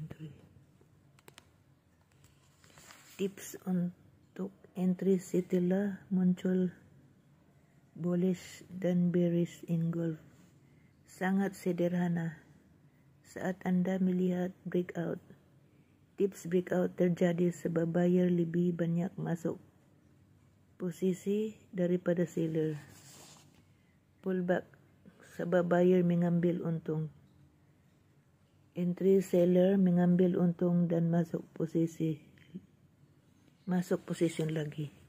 entry tips untuk entry setelah muncul bullish dan bearish engulf sangat sederhana saat anda melihat breakout tips breakout terjadi sebab buyer lebih banyak masuk posisi daripada seller pullback sebab buyer mengambil untung entry seller mengambil untung dan masuk posisi masuk posisi lagi.